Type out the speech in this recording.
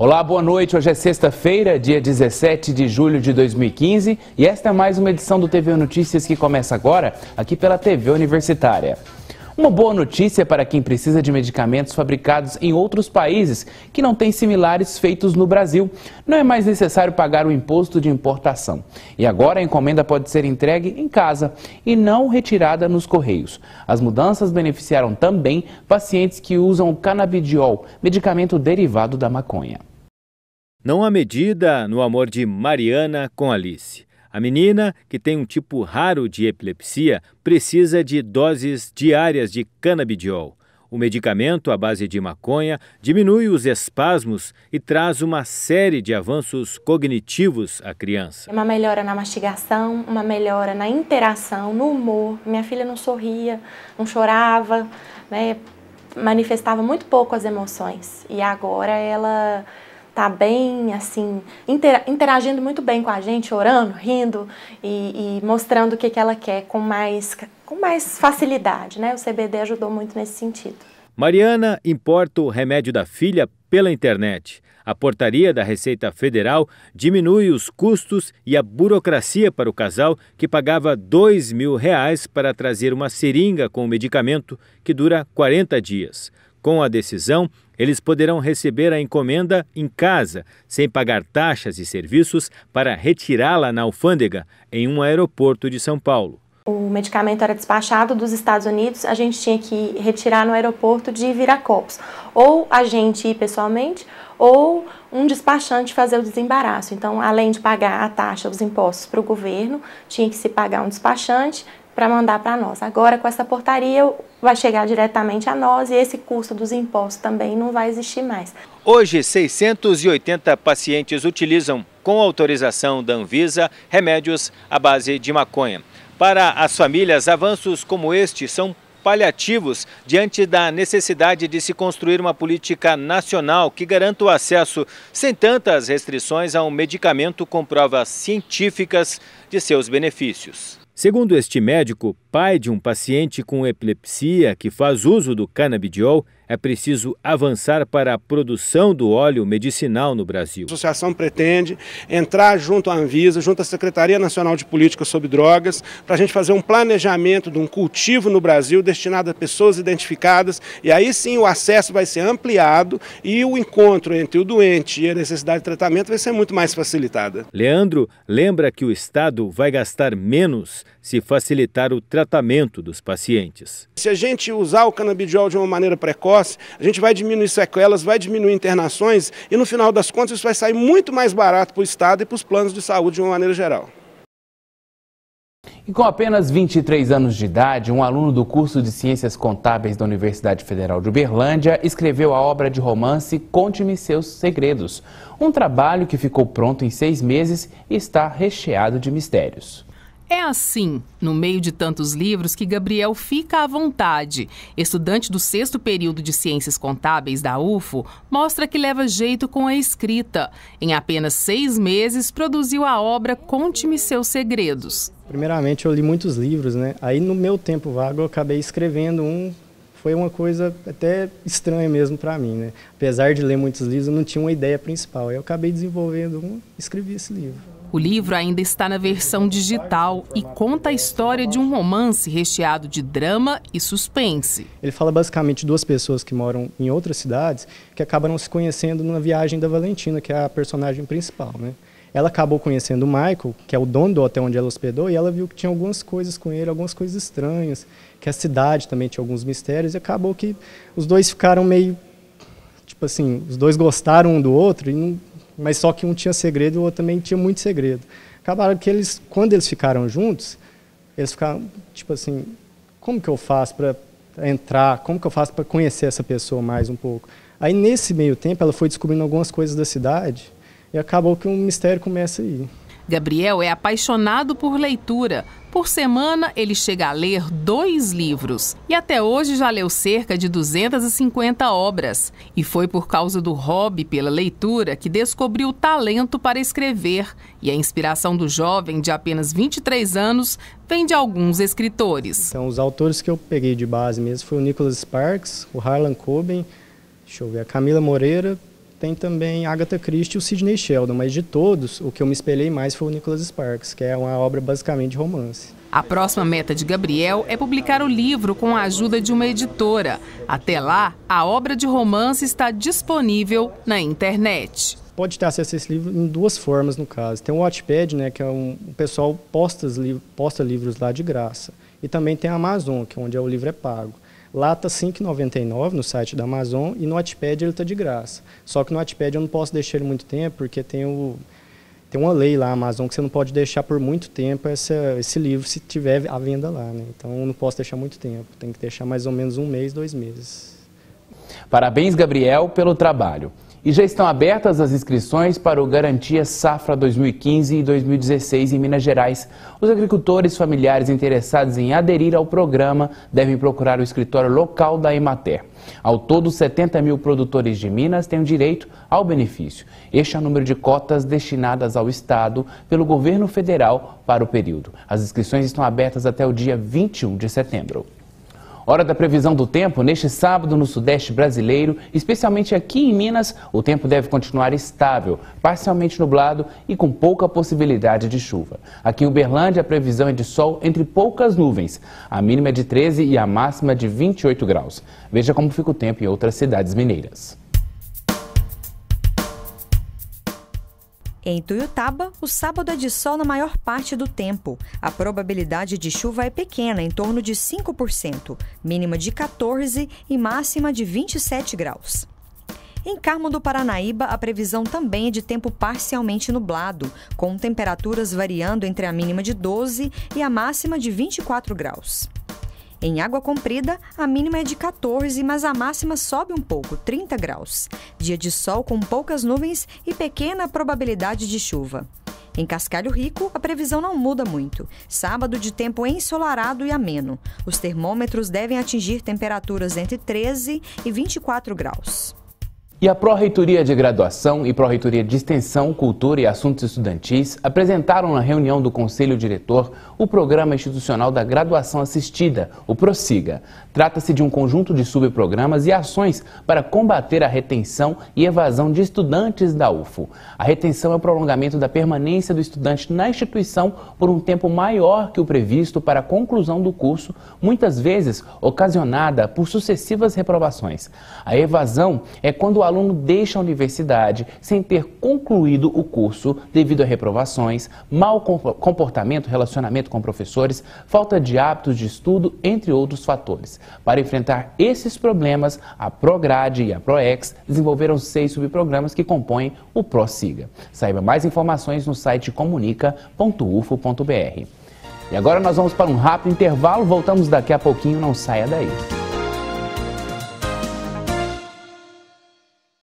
Olá, boa noite. Hoje é sexta-feira, dia 17 de julho de 2015, e esta é mais uma edição do TV Notícias que começa agora, aqui pela TV Universitária. Uma boa notícia para quem precisa de medicamentos fabricados em outros países que não têm similares feitos no Brasil. Não é mais necessário pagar o imposto de importação. E agora a encomenda pode ser entregue em casa e não retirada nos correios. As mudanças beneficiaram também pacientes que usam o canabidiol, medicamento derivado da maconha. Não há medida no amor de Mariana com Alice. A menina, que tem um tipo raro de epilepsia, precisa de doses diárias de canabidiol. O medicamento à base de maconha diminui os espasmos e traz uma série de avanços cognitivos à criança. Uma melhora na mastigação, uma melhora na interação, no humor. Minha filha não sorria, não chorava, né? manifestava muito pouco as emoções. E agora ela tá bem, assim, interagindo muito bem com a gente, orando, rindo e, e mostrando o que, que ela quer com mais, com mais facilidade, né? O CBD ajudou muito nesse sentido. Mariana importa o remédio da filha pela internet. A portaria da Receita Federal diminui os custos e a burocracia para o casal que pagava R$ 2 mil reais para trazer uma seringa com o medicamento que dura 40 dias. Com a decisão, eles poderão receber a encomenda em casa, sem pagar taxas e serviços para retirá-la na alfândega em um aeroporto de São Paulo. O medicamento era despachado dos Estados Unidos, a gente tinha que retirar no aeroporto de Viracopos. Ou a gente ir pessoalmente, ou um despachante fazer o desembaraço. Então, além de pagar a taxa, os impostos para o governo, tinha que se pagar um despachante para mandar para nós. Agora, com essa portaria, vai chegar diretamente a nós e esse custo dos impostos também não vai existir mais. Hoje, 680 pacientes utilizam, com autorização da Anvisa, remédios à base de maconha. Para as famílias, avanços como este são paliativos diante da necessidade de se construir uma política nacional que garanta o acesso sem tantas restrições a um medicamento com provas científicas de seus benefícios. Segundo este médico, pai de um paciente com epilepsia que faz uso do canabidiol, é preciso avançar para a produção do óleo medicinal no Brasil. A associação pretende entrar junto à Anvisa, junto à Secretaria Nacional de Política sobre Drogas, para a gente fazer um planejamento de um cultivo no Brasil destinado a pessoas identificadas, e aí sim o acesso vai ser ampliado e o encontro entre o doente e a necessidade de tratamento vai ser muito mais facilitada. Leandro lembra que o Estado vai gastar menos se facilitar o tratamento tratamento dos pacientes. Se a gente usar o canabidiol de uma maneira precoce, a gente vai diminuir sequelas, vai diminuir internações e no final das contas isso vai sair muito mais barato para o Estado e para os planos de saúde de uma maneira geral. E com apenas 23 anos de idade, um aluno do curso de Ciências Contábeis da Universidade Federal de Uberlândia escreveu a obra de romance Conte-me Seus Segredos, um trabalho que ficou pronto em seis meses e está recheado de mistérios. É assim, no meio de tantos livros, que Gabriel fica à vontade. Estudante do sexto período de Ciências Contábeis da UFO, mostra que leva jeito com a escrita. Em apenas seis meses, produziu a obra Conte-me Seus Segredos. Primeiramente, eu li muitos livros, né? Aí, no meu tempo vago, eu acabei escrevendo um. Foi uma coisa até estranha mesmo para mim, né? Apesar de ler muitos livros, eu não tinha uma ideia principal. Eu acabei desenvolvendo um e escrevi esse livro. O livro ainda está na versão digital e conta a história de um romance recheado de drama e suspense. Ele fala basicamente duas pessoas que moram em outras cidades que acabaram se conhecendo numa viagem da Valentina, que é a personagem principal, né? Ela acabou conhecendo o Michael, que é o dono do hotel onde ela hospedou, e ela viu que tinha algumas coisas com ele, algumas coisas estranhas, que a cidade também tinha alguns mistérios, e acabou que os dois ficaram meio tipo assim, os dois gostaram um do outro e não, mas só que um tinha segredo e o outro também tinha muito segredo. Acabaram que eles, quando eles ficaram juntos, eles ficaram tipo assim, como que eu faço para entrar? Como que eu faço para conhecer essa pessoa mais um pouco? Aí nesse meio tempo ela foi descobrindo algumas coisas da cidade e acabou que um mistério começa aí. Gabriel é apaixonado por leitura. Por semana, ele chega a ler dois livros e até hoje já leu cerca de 250 obras. E foi por causa do hobby pela leitura que descobriu o talento para escrever. E a inspiração do jovem, de apenas 23 anos, vem de alguns escritores. Então, os autores que eu peguei de base mesmo foi o Nicholas Sparks, o Harlan Coben, deixa eu ver, a Camila Moreira, tem também Agatha Christie e o Sidney Sheldon, mas de todos, o que eu me espelhei mais foi o Nicholas Sparks, que é uma obra basicamente de romance. A próxima meta de Gabriel é publicar o livro com a ajuda de uma editora. Até lá, a obra de romance está disponível na internet. Pode ter acesso a esse livro em duas formas, no caso. Tem o Wattpad, né, que é um o pessoal posta, posta livros lá de graça. E também tem a Amazon, que é onde o livro é pago. Lá está 5,99 no site da Amazon e no Wattpad ele está de graça. Só que no Wattpad eu não posso deixar ele muito tempo porque tem, o, tem uma lei lá, Amazon, que você não pode deixar por muito tempo essa, esse livro se tiver à venda lá. Né? Então eu não posso deixar muito tempo, tem que deixar mais ou menos um mês, dois meses. Parabéns, Gabriel, pelo trabalho. E já estão abertas as inscrições para o Garantia Safra 2015 e 2016 em Minas Gerais. Os agricultores familiares interessados em aderir ao programa devem procurar o escritório local da Emater. Ao todo, 70 mil produtores de Minas têm direito ao benefício. Este é o número de cotas destinadas ao Estado pelo governo federal para o período. As inscrições estão abertas até o dia 21 de setembro. Hora da previsão do tempo, neste sábado no sudeste brasileiro, especialmente aqui em Minas, o tempo deve continuar estável, parcialmente nublado e com pouca possibilidade de chuva. Aqui em Uberlândia, a previsão é de sol entre poucas nuvens. A mínima é de 13 e a máxima de 28 graus. Veja como fica o tempo em outras cidades mineiras. Em Tuiutaba, o sábado é de sol na maior parte do tempo. A probabilidade de chuva é pequena, em torno de 5%, mínima de 14 e máxima de 27 graus. Em Carmo do Paranaíba, a previsão também é de tempo parcialmente nublado, com temperaturas variando entre a mínima de 12 e a máxima de 24 graus. Em Água Comprida, a mínima é de 14, mas a máxima sobe um pouco, 30 graus. Dia de sol com poucas nuvens e pequena probabilidade de chuva. Em Cascalho Rico, a previsão não muda muito. Sábado de tempo ensolarado e ameno. Os termômetros devem atingir temperaturas entre 13 e 24 graus. E a Pró-Reitoria de Graduação e Pró-Reitoria de Extensão, Cultura e Assuntos Estudantis apresentaram na reunião do Conselho Diretor o Programa Institucional da Graduação Assistida, o PROSSIGA. Trata-se de um conjunto de subprogramas e ações para combater a retenção e evasão de estudantes da UFO. A retenção é o prolongamento da permanência do estudante na instituição por um tempo maior que o previsto para a conclusão do curso, muitas vezes ocasionada por sucessivas reprovações. A evasão é quando a aluno deixa a universidade sem ter concluído o curso devido a reprovações, mau comportamento, relacionamento com professores, falta de hábitos de estudo, entre outros fatores. Para enfrentar esses problemas, a Prograde e a Proex desenvolveram seis subprogramas que compõem o ProSiga. Saiba mais informações no site comunica.ufo.br. E agora nós vamos para um rápido intervalo, voltamos daqui a pouquinho, não saia daí.